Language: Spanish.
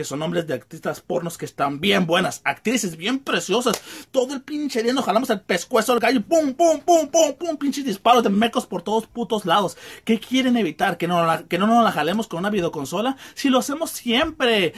que son nombres de actrices pornos que están bien buenas, actrices bien preciosas. Todo el pinche día nos jalamos el pescuezo al gallo, pum, pum, pum, pum, pum, pinches disparos de mecos por todos putos lados. ¿Qué quieren evitar? ¿Que no, que no nos la jalemos con una videoconsola? Si lo hacemos siempre.